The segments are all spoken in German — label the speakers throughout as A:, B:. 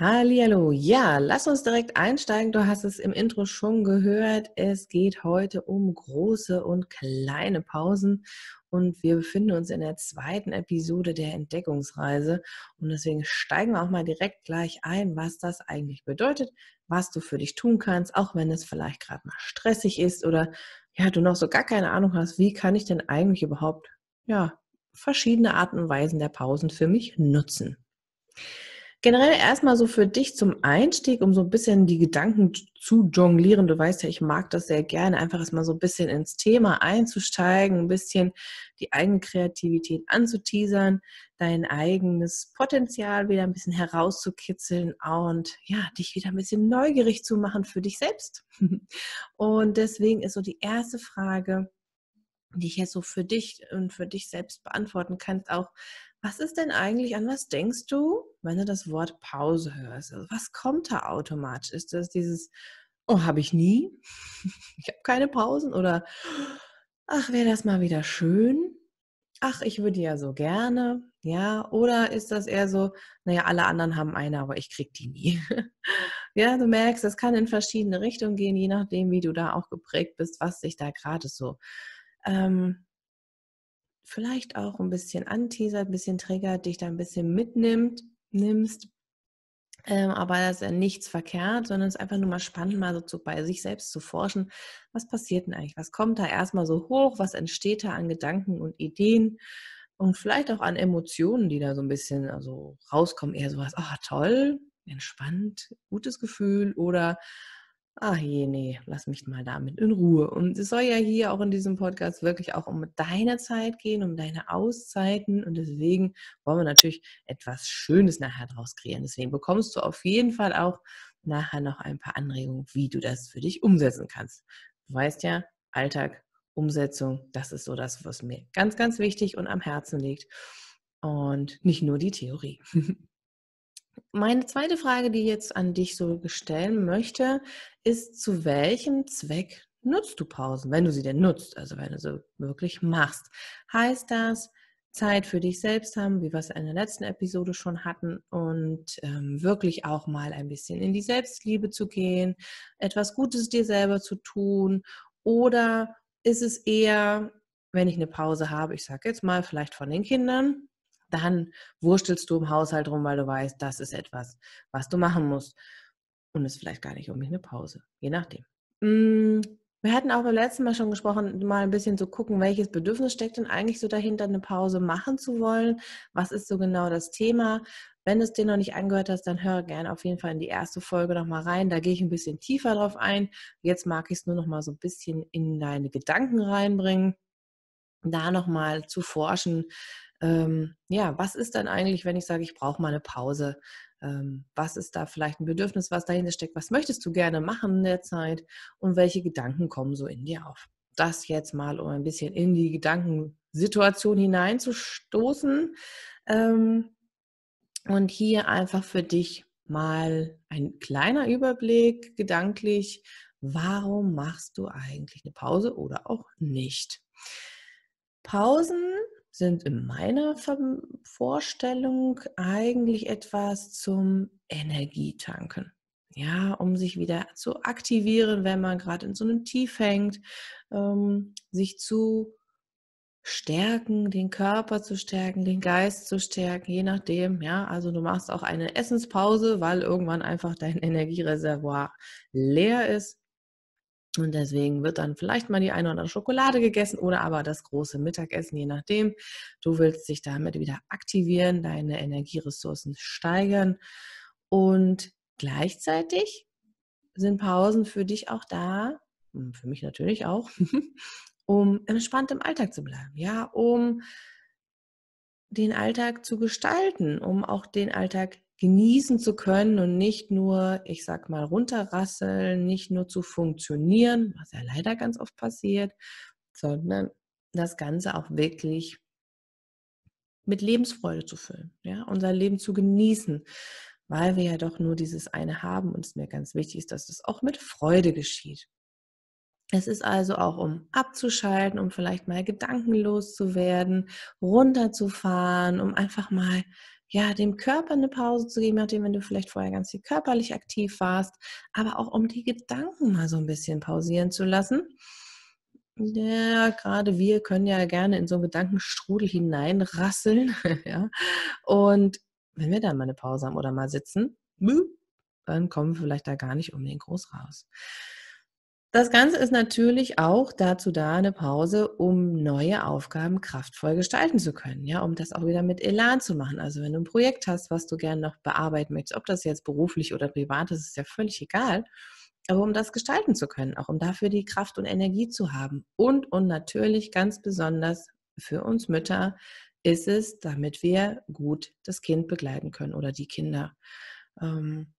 A: Hallo, ja, lass uns direkt einsteigen. Du hast es im Intro schon gehört. Es geht heute um große und kleine Pausen und wir befinden uns in der zweiten Episode der Entdeckungsreise und deswegen steigen wir auch mal direkt gleich ein, was das eigentlich bedeutet, was du für dich tun kannst, auch wenn es vielleicht gerade mal stressig ist oder ja, du noch so gar keine Ahnung hast, wie kann ich denn eigentlich überhaupt ja, verschiedene Arten und Weisen der Pausen für mich nutzen. Generell erstmal so für dich zum Einstieg, um so ein bisschen die Gedanken zu jonglieren. Du weißt ja, ich mag das sehr gerne, einfach erstmal so ein bisschen ins Thema einzusteigen, ein bisschen die eigene Kreativität anzuteasern, dein eigenes Potenzial wieder ein bisschen herauszukitzeln und ja, dich wieder ein bisschen neugierig zu machen für dich selbst. Und deswegen ist so die erste Frage, die ich jetzt so für dich und für dich selbst beantworten kannst, auch, was ist denn eigentlich, an was denkst du, wenn du das Wort Pause hörst? Also was kommt da automatisch? Ist das dieses, oh, habe ich nie? ich habe keine Pausen? Oder, ach, wäre das mal wieder schön? Ach, ich würde ja so gerne, ja, oder ist das eher so, naja, alle anderen haben eine, aber ich krieg die nie. ja, du merkst, das kann in verschiedene Richtungen gehen, je nachdem, wie du da auch geprägt bist, was sich da gerade so ähm, vielleicht auch ein bisschen anteasert, ein bisschen triggert, dich da ein bisschen mitnimmt, nimmst. Ähm, aber das ist ja nichts verkehrt, sondern es ist einfach nur mal spannend, mal so zu, bei sich selbst zu forschen. Was passiert denn eigentlich? Was kommt da erstmal so hoch? Was entsteht da an Gedanken und Ideen? Und vielleicht auch an Emotionen, die da so ein bisschen also rauskommen. Eher sowas, ah, oh, toll, entspannt, gutes Gefühl oder ach je, nee, lass mich mal damit in Ruhe. Und es soll ja hier auch in diesem Podcast wirklich auch um deine Zeit gehen, um deine Auszeiten. Und deswegen wollen wir natürlich etwas Schönes nachher draus kreieren. Deswegen bekommst du auf jeden Fall auch nachher noch ein paar Anregungen, wie du das für dich umsetzen kannst. Du weißt ja, Alltag, Umsetzung, das ist so das, was mir ganz, ganz wichtig und am Herzen liegt. Und nicht nur die Theorie. Meine zweite Frage, die ich jetzt an dich so stellen möchte, ist, zu welchem Zweck nutzt du Pausen, wenn du sie denn nutzt, also wenn du sie wirklich machst? Heißt das, Zeit für dich selbst haben, wie wir es in der letzten Episode schon hatten, und ähm, wirklich auch mal ein bisschen in die Selbstliebe zu gehen, etwas Gutes dir selber zu tun? Oder ist es eher, wenn ich eine Pause habe, ich sage jetzt mal vielleicht von den Kindern, dann wurstelst du im Haushalt rum, weil du weißt, das ist etwas, was du machen musst. Und es ist vielleicht gar nicht unbedingt eine Pause, je nachdem. Mm, wir hatten auch beim letzten Mal schon gesprochen, mal ein bisschen zu gucken, welches Bedürfnis steckt denn eigentlich so dahinter, eine Pause machen zu wollen. Was ist so genau das Thema? Wenn du es dir noch nicht angehört hast, dann höre gerne auf jeden Fall in die erste Folge nochmal rein. Da gehe ich ein bisschen tiefer drauf ein. Jetzt mag ich es nur nochmal so ein bisschen in deine Gedanken reinbringen da nochmal zu forschen, ähm, ja, was ist dann eigentlich, wenn ich sage, ich brauche mal eine Pause? Ähm, was ist da vielleicht ein Bedürfnis, was dahinter steckt? Was möchtest du gerne machen in der Zeit? Und welche Gedanken kommen so in dir auf? Das jetzt mal, um ein bisschen in die Gedankensituation hineinzustoßen. Ähm, und hier einfach für dich mal ein kleiner Überblick gedanklich, warum machst du eigentlich eine Pause oder auch nicht? Pausen sind in meiner Vorstellung eigentlich etwas zum Energietanken. Ja, um sich wieder zu aktivieren, wenn man gerade in so einem Tief hängt, ähm, sich zu stärken, den Körper zu stärken, den Geist zu stärken, je nachdem. Ja, also du machst auch eine Essenspause, weil irgendwann einfach dein Energiereservoir leer ist. Und deswegen wird dann vielleicht mal die eine oder andere Schokolade gegessen oder aber das große Mittagessen, je nachdem. Du willst dich damit wieder aktivieren, deine Energieressourcen steigern. Und gleichzeitig sind Pausen für dich auch da, hm, für mich natürlich auch, um entspannt im Alltag zu bleiben. Ja, um den Alltag zu gestalten, um auch den Alltag genießen zu können und nicht nur, ich sag mal, runterrasseln, nicht nur zu funktionieren, was ja leider ganz oft passiert, sondern das Ganze auch wirklich mit Lebensfreude zu füllen, ja, unser Leben zu genießen, weil wir ja doch nur dieses eine haben und es mir ganz wichtig ist, dass das auch mit Freude geschieht. Es ist also auch, um abzuschalten, um vielleicht mal gedankenlos zu werden, runterzufahren, um einfach mal ja, dem Körper eine Pause zu geben, nachdem wenn du vielleicht vorher ganz viel körperlich aktiv warst, aber auch um die Gedanken mal so ein bisschen pausieren zu lassen. Ja, gerade wir können ja gerne in so einen Gedankenstrudel hineinrasseln. ja. Und wenn wir dann mal eine Pause haben oder mal sitzen, dann kommen wir vielleicht da gar nicht um den groß raus. Das Ganze ist natürlich auch dazu da, eine Pause, um neue Aufgaben kraftvoll gestalten zu können, ja, um das auch wieder mit Elan zu machen. Also wenn du ein Projekt hast, was du gerne noch bearbeiten möchtest, ob das jetzt beruflich oder privat ist, ist ja völlig egal, aber um das gestalten zu können, auch um dafür die Kraft und Energie zu haben. Und, und natürlich ganz besonders für uns Mütter ist es, damit wir gut das Kind begleiten können oder die Kinder. Ähm,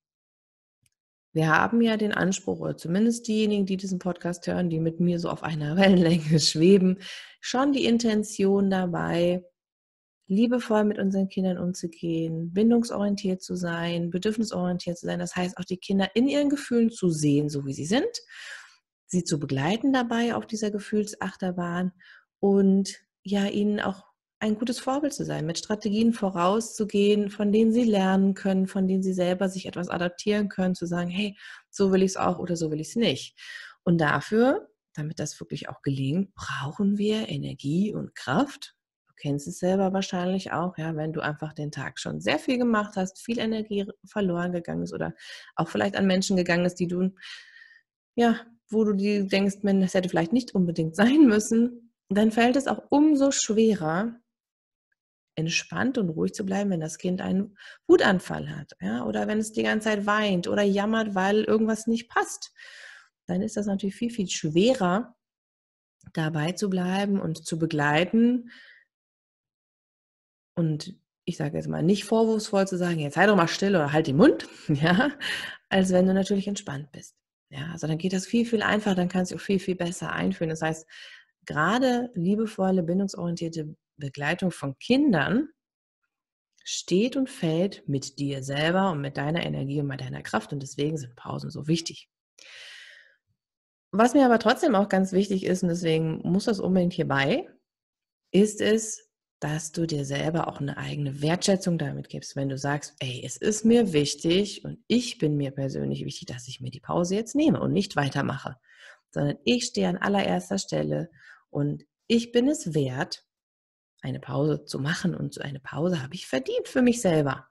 A: wir haben ja den Anspruch, oder zumindest diejenigen, die diesen Podcast hören, die mit mir so auf einer Wellenlänge schweben, schon die Intention dabei, liebevoll mit unseren Kindern umzugehen, bindungsorientiert zu sein, bedürfnisorientiert zu sein. Das heißt, auch die Kinder in ihren Gefühlen zu sehen, so wie sie sind, sie zu begleiten dabei auf dieser Gefühlsachterbahn und ja, ihnen auch ein gutes Vorbild zu sein, mit Strategien vorauszugehen, von denen sie lernen können, von denen sie selber sich etwas adaptieren können, zu sagen, hey, so will ich es auch oder so will ich es nicht. Und dafür, damit das wirklich auch gelingt, brauchen wir Energie und Kraft. Du kennst es selber wahrscheinlich auch, ja, wenn du einfach den Tag schon sehr viel gemacht hast, viel Energie verloren gegangen ist oder auch vielleicht an Menschen gegangen ist, die du, ja, wo du dir denkst, man, das hätte vielleicht nicht unbedingt sein müssen, dann fällt es auch umso schwerer, entspannt und ruhig zu bleiben, wenn das Kind einen Wutanfall hat ja? oder wenn es die ganze Zeit weint oder jammert, weil irgendwas nicht passt. Dann ist das natürlich viel, viel schwerer, dabei zu bleiben und zu begleiten und ich sage jetzt mal, nicht vorwurfsvoll zu sagen, jetzt sei doch mal still oder halt den Mund, ja, als wenn du natürlich entspannt bist. Ja, also dann geht das viel, viel einfacher, dann kannst du auch viel, viel besser einführen. Das heißt, gerade liebevolle, bindungsorientierte Begleitung von Kindern steht und fällt mit dir selber und mit deiner Energie und mit deiner Kraft. Und deswegen sind Pausen so wichtig. Was mir aber trotzdem auch ganz wichtig ist, und deswegen muss das unbedingt hierbei, ist es, dass du dir selber auch eine eigene Wertschätzung damit gibst, wenn du sagst, ey, es ist mir wichtig und ich bin mir persönlich wichtig, dass ich mir die Pause jetzt nehme und nicht weitermache, sondern ich stehe an allererster Stelle und ich bin es wert, eine Pause zu machen. Und so eine Pause habe ich verdient für mich selber.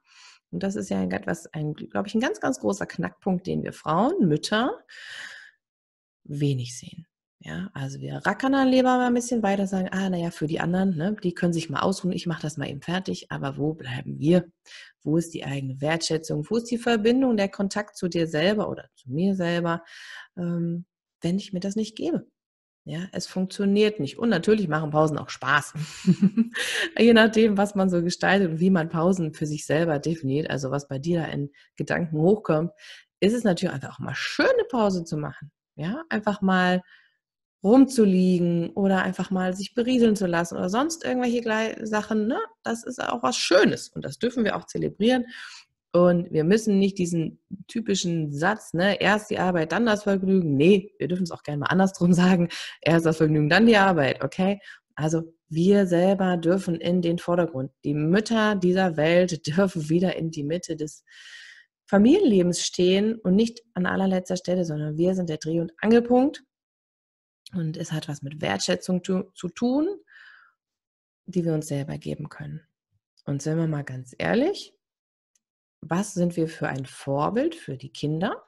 A: Und das ist ja etwas, ein, glaube ich, ein ganz, ganz großer Knackpunkt, den wir Frauen, Mütter wenig sehen. Ja, also wir rackern dann lieber mal ein bisschen weiter, sagen, ah, naja, für die anderen, ne, die können sich mal ausruhen, ich mache das mal eben fertig, aber wo bleiben wir? Wo ist die eigene Wertschätzung? Wo ist die Verbindung, der Kontakt zu dir selber oder zu mir selber, ähm, wenn ich mir das nicht gebe? Ja, es funktioniert nicht. Und natürlich machen Pausen auch Spaß. Je nachdem, was man so gestaltet und wie man Pausen für sich selber definiert, also was bei dir da in Gedanken hochkommt, ist es natürlich einfach auch mal schöne Pause zu machen. Ja, einfach mal rumzuliegen oder einfach mal sich berieseln zu lassen oder sonst irgendwelche Sachen. Ne? Das ist auch was Schönes und das dürfen wir auch zelebrieren. Und wir müssen nicht diesen typischen Satz, ne, erst die Arbeit, dann das Vergnügen. Nee, wir dürfen es auch gerne mal andersrum sagen. Erst das Vergnügen, dann die Arbeit, okay? Also wir selber dürfen in den Vordergrund. Die Mütter dieser Welt dürfen wieder in die Mitte des Familienlebens stehen und nicht an allerletzter Stelle, sondern wir sind der Dreh- und Angelpunkt. Und es hat was mit Wertschätzung tu zu tun, die wir uns selber geben können. Und sind wir mal ganz ehrlich, was sind wir für ein Vorbild für die Kinder,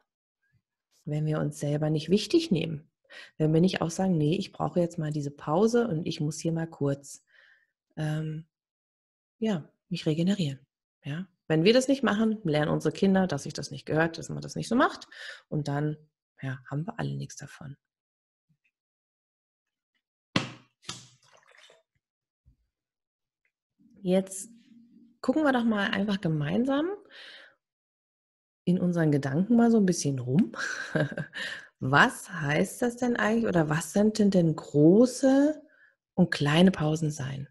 A: wenn wir uns selber nicht wichtig nehmen? Wenn wir nicht auch sagen, nee, ich brauche jetzt mal diese Pause und ich muss hier mal kurz, ähm, ja, mich regenerieren. Ja? Wenn wir das nicht machen, lernen unsere Kinder, dass sich das nicht gehört, dass man das nicht so macht. Und dann ja, haben wir alle nichts davon. Jetzt gucken wir doch mal einfach gemeinsam in unseren Gedanken mal so ein bisschen rum. Was heißt das denn eigentlich oder was könnten denn große und kleine Pausen sein?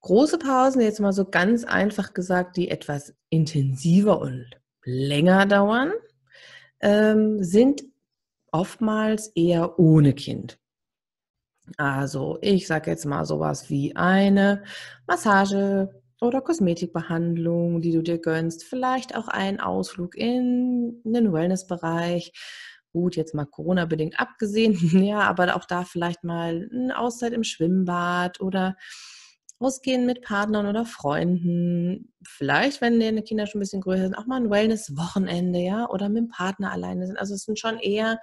A: Große Pausen, jetzt mal so ganz einfach gesagt, die etwas intensiver und länger dauern, ähm, sind oftmals eher ohne Kind. Also ich sage jetzt mal sowas wie eine Massage, oder Kosmetikbehandlung, die du dir gönnst, vielleicht auch einen Ausflug in den Wellnessbereich. Gut, jetzt mal Corona-bedingt abgesehen, ja, aber auch da vielleicht mal eine Auszeit im Schwimmbad oder ausgehen mit Partnern oder Freunden. Vielleicht, wenn deine Kinder schon ein bisschen größer sind, auch mal ein Wellness-Wochenende, ja, oder mit dem Partner alleine sind. Also es sind schon eher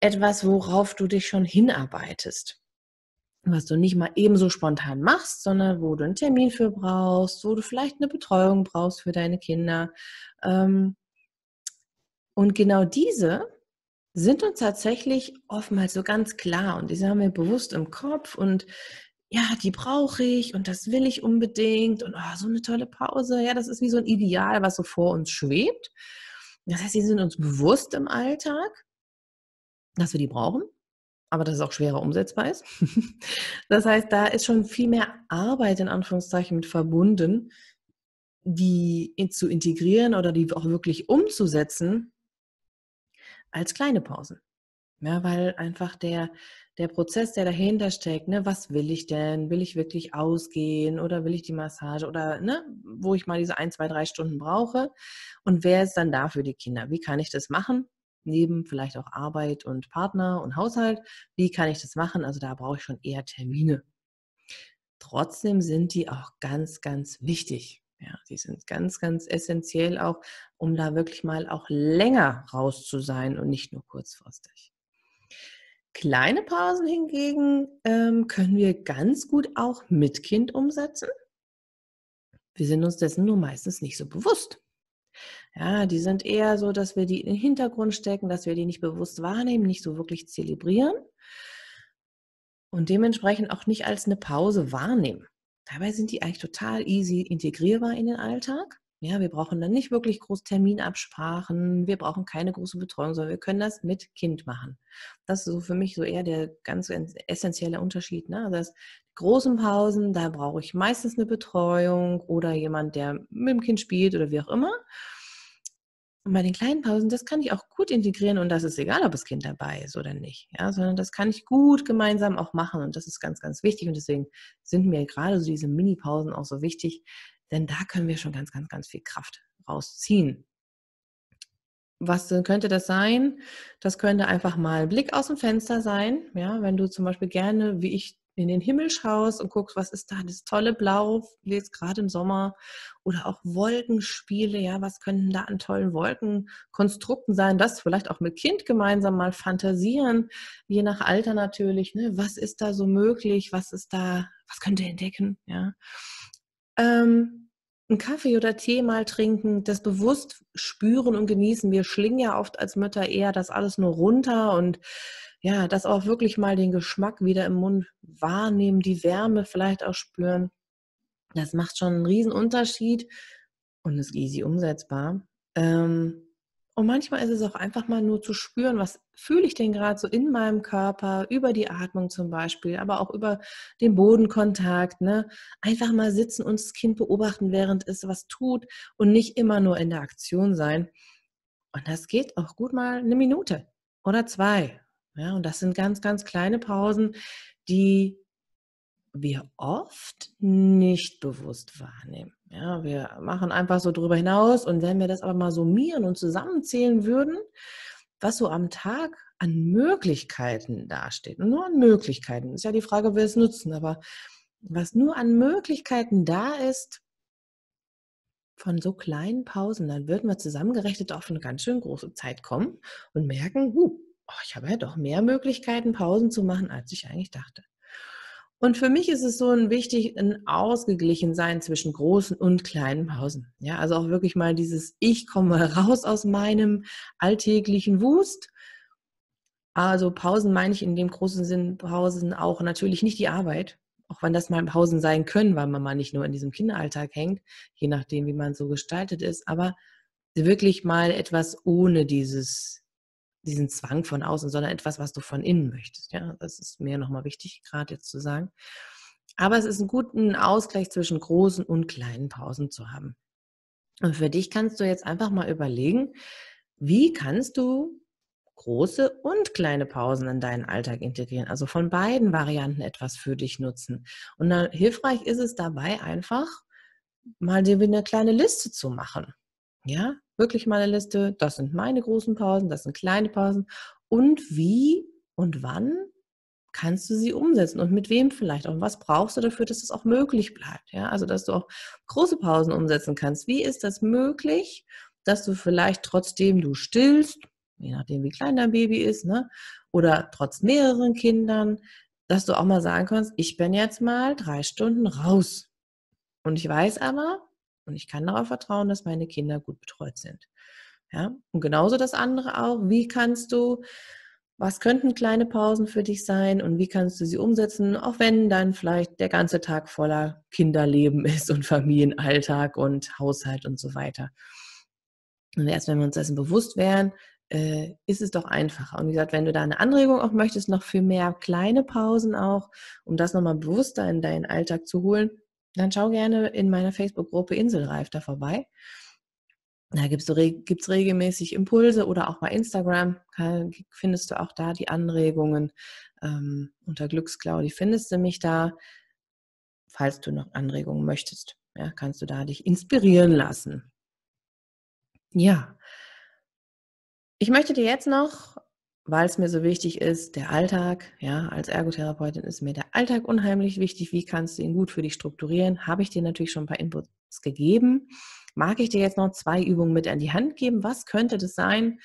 A: etwas, worauf du dich schon hinarbeitest was du nicht mal ebenso spontan machst, sondern wo du einen Termin für brauchst, wo du vielleicht eine Betreuung brauchst für deine Kinder. Ähm, und genau diese sind uns tatsächlich oftmals so ganz klar und die haben wir bewusst im Kopf und ja, die brauche ich und das will ich unbedingt und oh, so eine tolle Pause. Ja, das ist wie so ein Ideal, was so vor uns schwebt. Das heißt, sie sind uns bewusst im Alltag, dass wir die brauchen aber dass es auch schwerer umsetzbar ist. das heißt, da ist schon viel mehr Arbeit in Anführungszeichen mit verbunden, die zu integrieren oder die auch wirklich umzusetzen, als kleine Pausen. Ja, weil einfach der, der Prozess, der dahinter steckt, ne, was will ich denn? Will ich wirklich ausgehen oder will ich die Massage oder ne, wo ich mal diese ein, zwei, drei Stunden brauche? Und wer ist dann da für die Kinder? Wie kann ich das machen? neben vielleicht auch Arbeit und Partner und Haushalt. Wie kann ich das machen? Also da brauche ich schon eher Termine. Trotzdem sind die auch ganz, ganz wichtig. Ja, die sind ganz, ganz essentiell auch, um da wirklich mal auch länger raus zu sein und nicht nur kurzfristig. Kleine Pausen hingegen ähm, können wir ganz gut auch mit Kind umsetzen. Wir sind uns dessen nur meistens nicht so bewusst. Ja, die sind eher so, dass wir die in den Hintergrund stecken, dass wir die nicht bewusst wahrnehmen, nicht so wirklich zelebrieren und dementsprechend auch nicht als eine Pause wahrnehmen. Dabei sind die eigentlich total easy integrierbar in den Alltag. Ja, wir brauchen dann nicht wirklich groß Terminabsprachen, wir brauchen keine große Betreuung, sondern wir können das mit Kind machen. Das ist so für mich so eher der ganz essentielle Unterschied. Ne? Also das großen Pausen, da brauche ich meistens eine Betreuung oder jemand, der mit dem Kind spielt oder wie auch immer. Und bei den kleinen Pausen, das kann ich auch gut integrieren und das ist egal, ob das Kind dabei ist oder nicht, ja, sondern das kann ich gut gemeinsam auch machen und das ist ganz, ganz wichtig und deswegen sind mir gerade so diese Mini-Pausen auch so wichtig, denn da können wir schon ganz, ganz, ganz viel Kraft rausziehen. Was könnte das sein? Das könnte einfach mal Blick aus dem Fenster sein, ja, wenn du zum Beispiel gerne, wie ich in den Himmel schaust und guckst, was ist da das tolle Blau, wie jetzt gerade im Sommer, oder auch Wolkenspiele, ja, was könnten da an tollen Wolkenkonstrukten sein, das vielleicht auch mit Kind gemeinsam mal fantasieren, je nach Alter natürlich, ne, was ist da so möglich, was ist da, was könnt ihr entdecken, ja. Ähm, einen Kaffee oder Tee mal trinken, das bewusst spüren und genießen. Wir schlingen ja oft als Mütter eher das alles nur runter und ja, das auch wirklich mal den Geschmack wieder im Mund wahrnehmen, die Wärme vielleicht auch spüren. Das macht schon einen riesen Unterschied und ist easy umsetzbar. Ähm, und manchmal ist es auch einfach mal nur zu spüren, was fühle ich denn gerade so in meinem Körper, über die Atmung zum Beispiel, aber auch über den Bodenkontakt. Ne? Einfach mal sitzen und das Kind beobachten, während es was tut und nicht immer nur in der Aktion sein. Und das geht auch gut mal eine Minute oder zwei ja, und das sind ganz, ganz kleine Pausen, die wir oft nicht bewusst wahrnehmen. Ja, wir machen einfach so drüber hinaus und wenn wir das aber mal summieren und zusammenzählen würden, was so am Tag an Möglichkeiten dasteht, und nur an Möglichkeiten, ist ja die Frage, wer es nutzen, aber was nur an Möglichkeiten da ist, von so kleinen Pausen, dann würden wir zusammengerechnet auf eine ganz schön große Zeit kommen und merken, huh, oh, ich habe ja doch mehr Möglichkeiten, Pausen zu machen, als ich eigentlich dachte. Und für mich ist es so ein wichtig, ein Ausgeglichensein zwischen großen und kleinen Pausen. Ja, also auch wirklich mal dieses, ich komme raus aus meinem alltäglichen Wust. Also Pausen meine ich in dem großen Sinn Pausen auch natürlich nicht die Arbeit, auch wenn das mal Pausen sein können, weil man mal nicht nur in diesem Kinderalltag hängt, je nachdem, wie man so gestaltet ist, aber wirklich mal etwas ohne dieses diesen Zwang von außen, sondern etwas, was du von innen möchtest. Ja, das ist mir nochmal wichtig, gerade jetzt zu sagen. Aber es ist ein guten Ausgleich zwischen großen und kleinen Pausen zu haben. Und für dich kannst du jetzt einfach mal überlegen, wie kannst du große und kleine Pausen in deinen Alltag integrieren. Also von beiden Varianten etwas für dich nutzen. Und dann, hilfreich ist es dabei einfach, mal dir eine kleine Liste zu machen. Ja, wirklich mal eine Liste, das sind meine großen Pausen, das sind kleine Pausen und wie und wann kannst du sie umsetzen und mit wem vielleicht auch und was brauchst du dafür, dass das auch möglich bleibt, ja? Also, dass du auch große Pausen umsetzen kannst. Wie ist das möglich, dass du vielleicht trotzdem du stillst, je nachdem wie klein dein Baby ist, ne? Oder trotz mehreren Kindern, dass du auch mal sagen kannst, ich bin jetzt mal drei Stunden raus. Und ich weiß aber, und ich kann darauf vertrauen, dass meine Kinder gut betreut sind. Ja? Und genauso das andere auch. Wie kannst du, was könnten kleine Pausen für dich sein und wie kannst du sie umsetzen, auch wenn dann vielleicht der ganze Tag voller Kinderleben ist und Familienalltag und Haushalt und so weiter. Und erst wenn wir uns dessen bewusst wären, äh, ist es doch einfacher. Und wie gesagt, wenn du da eine Anregung auch möchtest, noch für mehr kleine Pausen auch, um das nochmal bewusster in deinen Alltag zu holen, dann schau gerne in meiner Facebook-Gruppe Inselreif da vorbei. Da gibt es regelmäßig Impulse oder auch bei Instagram kann, findest du auch da die Anregungen. Ähm, unter Glücksclaudi findest du mich da. Falls du noch Anregungen möchtest, ja, kannst du da dich inspirieren lassen. Ja. Ich möchte dir jetzt noch weil es mir so wichtig ist, der Alltag, ja, als Ergotherapeutin ist mir der Alltag unheimlich wichtig. Wie kannst du ihn gut für dich strukturieren? Habe ich dir natürlich schon ein paar Inputs gegeben. Mag ich dir jetzt noch zwei Übungen mit an die Hand geben? Was könnte das sein,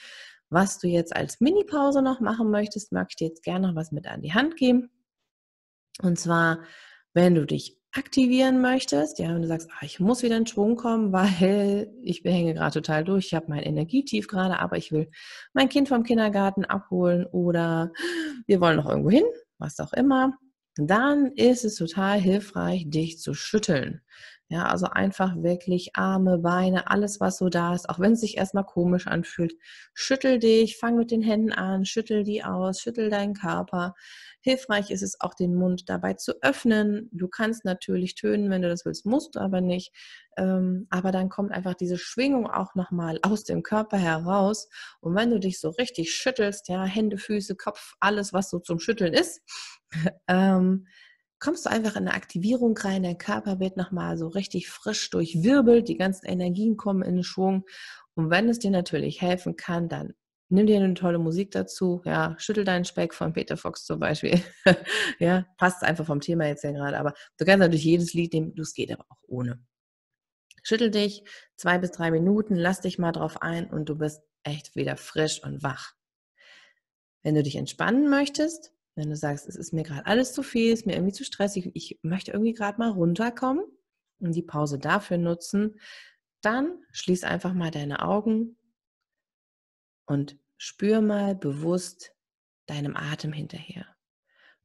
A: was du jetzt als Minipause noch machen möchtest? Mag ich dir jetzt gerne noch was mit an die Hand geben? Und zwar, wenn du dich aktivieren möchtest, ja, und du sagst, ah, ich muss wieder in Schwung kommen, weil ich hänge gerade total durch, ich habe mein Energietief gerade, aber ich will mein Kind vom Kindergarten abholen oder wir wollen noch irgendwo hin, was auch immer dann ist es total hilfreich, dich zu schütteln. Ja, also einfach wirklich Arme, Beine, alles, was so da ist, auch wenn es sich erstmal komisch anfühlt. Schüttel dich, fang mit den Händen an, schüttel die aus, schüttel deinen Körper. Hilfreich ist es auch, den Mund dabei zu öffnen. Du kannst natürlich tönen, wenn du das willst, musst du aber nicht. Ähm, aber dann kommt einfach diese Schwingung auch nochmal aus dem Körper heraus. Und wenn du dich so richtig schüttelst, ja, Hände, Füße, Kopf, alles, was so zum Schütteln ist, ähm, kommst du einfach in eine Aktivierung rein. Dein Körper wird nochmal so richtig frisch durchwirbelt, die ganzen Energien kommen in den Schwung. Und wenn es dir natürlich helfen kann, dann nimm dir eine tolle Musik dazu, ja, schüttel deinen Speck von Peter Fox zum Beispiel, ja, passt einfach vom Thema jetzt ja gerade, aber du kannst natürlich jedes Lied nehmen, du es geht aber auch ohne, Schüttel dich zwei bis drei Minuten, lass dich mal drauf ein und du bist echt wieder frisch und wach. Wenn du dich entspannen möchtest, wenn du sagst, es ist mir gerade alles zu viel, es ist mir irgendwie zu stressig, ich möchte irgendwie gerade mal runterkommen und die Pause dafür nutzen, dann schließ einfach mal deine Augen und spür mal bewusst deinem Atem hinterher.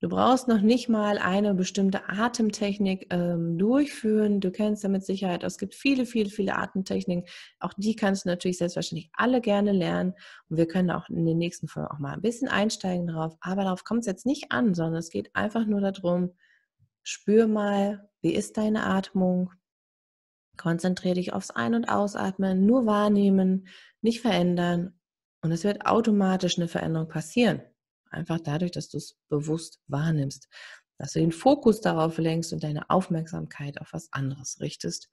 A: Du brauchst noch nicht mal eine bestimmte Atemtechnik ähm, durchführen. Du kennst ja mit Sicherheit, es gibt viele, viele, viele Atemtechniken. Auch die kannst du natürlich selbstverständlich alle gerne lernen. Und wir können auch in den nächsten Folgen auch mal ein bisschen einsteigen drauf. Aber darauf kommt es jetzt nicht an, sondern es geht einfach nur darum, spür mal, wie ist deine Atmung? Konzentriere dich aufs Ein- und Ausatmen, nur wahrnehmen, nicht verändern. Und es wird automatisch eine Veränderung passieren. Einfach dadurch, dass du es bewusst wahrnimmst, dass du den Fokus darauf lenkst und deine Aufmerksamkeit auf was anderes richtest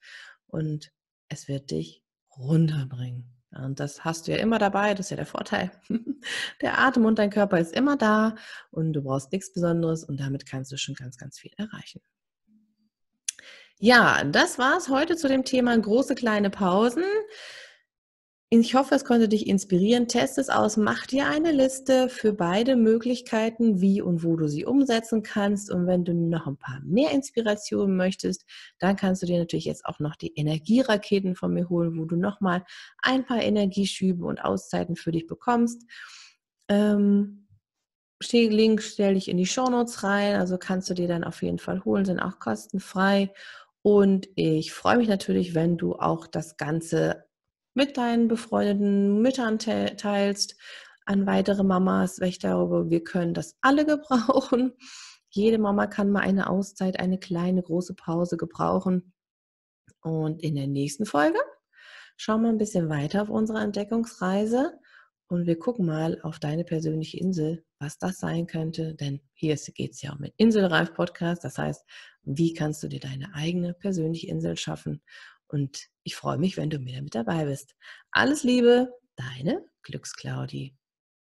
A: und es wird dich runterbringen. Und das hast du ja immer dabei, das ist ja der Vorteil. Der Atem und dein Körper ist immer da und du brauchst nichts Besonderes und damit kannst du schon ganz, ganz viel erreichen. Ja, das war es heute zu dem Thema große kleine Pausen. Ich hoffe, es konnte dich inspirieren. Test es aus. Mach dir eine Liste für beide Möglichkeiten, wie und wo du sie umsetzen kannst. Und wenn du noch ein paar mehr Inspirationen möchtest, dann kannst du dir natürlich jetzt auch noch die Energieraketen von mir holen, wo du nochmal ein paar Energieschübe und Auszeiten für dich bekommst. Ähm, Link stelle ich in die Show Notes rein. Also kannst du dir dann auf jeden Fall holen, sind auch kostenfrei. Und ich freue mich natürlich, wenn du auch das Ganze mit deinen befreundeten Müttern teilst, an weitere Mamas, weil ich glaube, wir können das alle gebrauchen. Jede Mama kann mal eine Auszeit, eine kleine, große Pause gebrauchen. Und in der nächsten Folge schauen wir ein bisschen weiter auf unsere Entdeckungsreise und wir gucken mal auf deine persönliche Insel, was das sein könnte. Denn hier geht es ja um den Inselreif-Podcast. Das heißt, wie kannst du dir deine eigene persönliche Insel schaffen und ich freue mich, wenn du wieder mit dabei bist. Alles Liebe, deine Glücksklaudi.